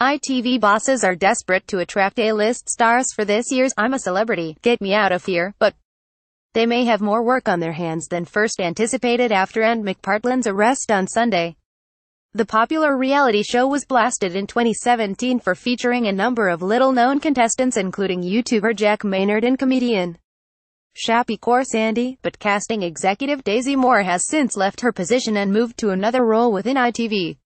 ITV bosses are desperate to attract A-list stars for this year's I'm a Celebrity, Get Me Out of Here, but they may have more work on their hands than first anticipated after and McPartland's arrest on Sunday. The popular reality show was blasted in 2017 for featuring a number of little-known contestants including YouTuber Jack Maynard and comedian Shappy Sandy, but casting executive Daisy Moore has since left her position and moved to another role within ITV.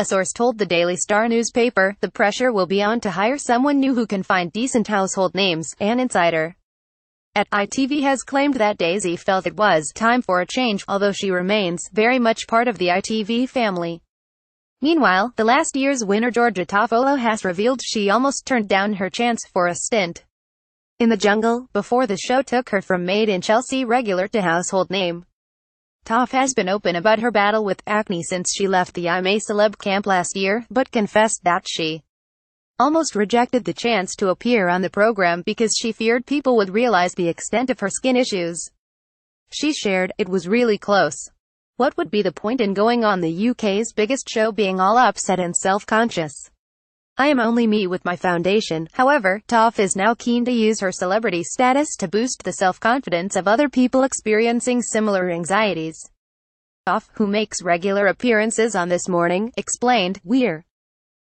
A source told the Daily Star newspaper, the pressure will be on to hire someone new who can find decent household names, an insider at ITV has claimed that Daisy felt it was time for a change, although she remains very much part of the ITV family. Meanwhile, the last year's winner Georgia Tafolo has revealed she almost turned down her chance for a stint in the jungle before the show took her from maid in Chelsea regular to household name. Toff has been open about her battle with acne since she left the I'm a Celeb camp last year, but confessed that she almost rejected the chance to appear on the program because she feared people would realize the extent of her skin issues. She shared, it was really close. What would be the point in going on the UK's biggest show being all upset and self-conscious? I am only me with my foundation. However, Toff is now keen to use her celebrity status to boost the self-confidence of other people experiencing similar anxieties. Toff, who makes regular appearances on This Morning, explained, We're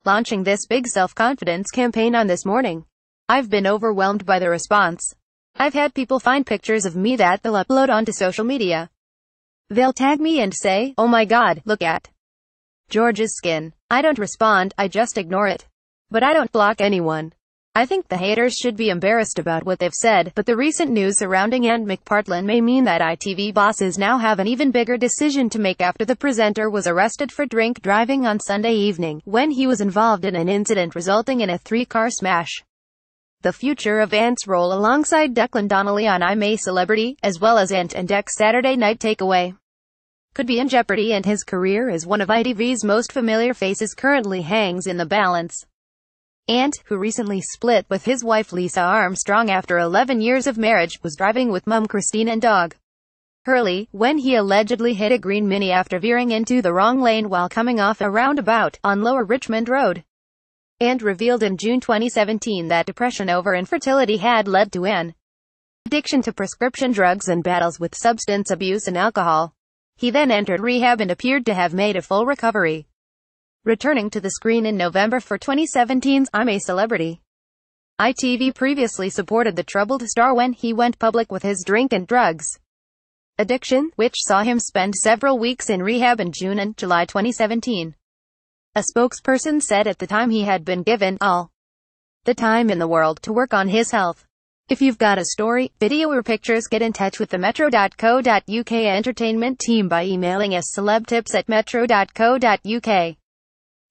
launching this big self-confidence campaign on This Morning. I've been overwhelmed by the response. I've had people find pictures of me that they'll upload onto social media. They'll tag me and say, oh my god, look at George's skin. I don't respond, I just ignore it. But I don't block anyone. I think the haters should be embarrassed about what they've said, but the recent news surrounding Ant McPartlin may mean that ITV bosses now have an even bigger decision to make after the presenter was arrested for drink driving on Sunday evening, when he was involved in an incident resulting in a three-car smash. The future of Ant's role alongside Declan Donnelly on I'm a Celebrity, as well as Ant and Deck's Saturday Night Takeaway, could be in jeopardy and his career as one of ITV's most familiar faces currently hangs in the balance. Ant, who recently split with his wife Lisa Armstrong after 11 years of marriage, was driving with mum Christine and dog Hurley, when he allegedly hit a green Mini after veering into the wrong lane while coming off a roundabout on Lower Richmond Road. And revealed in June 2017 that depression over infertility had led to an addiction to prescription drugs and battles with substance abuse and alcohol. He then entered rehab and appeared to have made a full recovery returning to the screen in November for 2017's I'm a Celebrity. ITV previously supported the troubled star when he went public with his drink and drugs addiction, which saw him spend several weeks in rehab in June and July 2017. A spokesperson said at the time he had been given all the time in the world to work on his health. If you've got a story, video or pictures get in touch with the metro.co.uk entertainment team by emailing us celebtips at metro.co.uk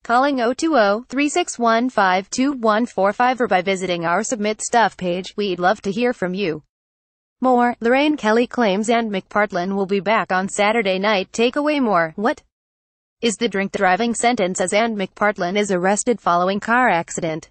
calling 020-361-52145 or by visiting our Submit Stuff page. We'd love to hear from you. More, Lorraine Kelly claims and McPartlin will be back on Saturday night. Take away more. What? Is the drink driving sentence as and McPartlin is arrested following car accident.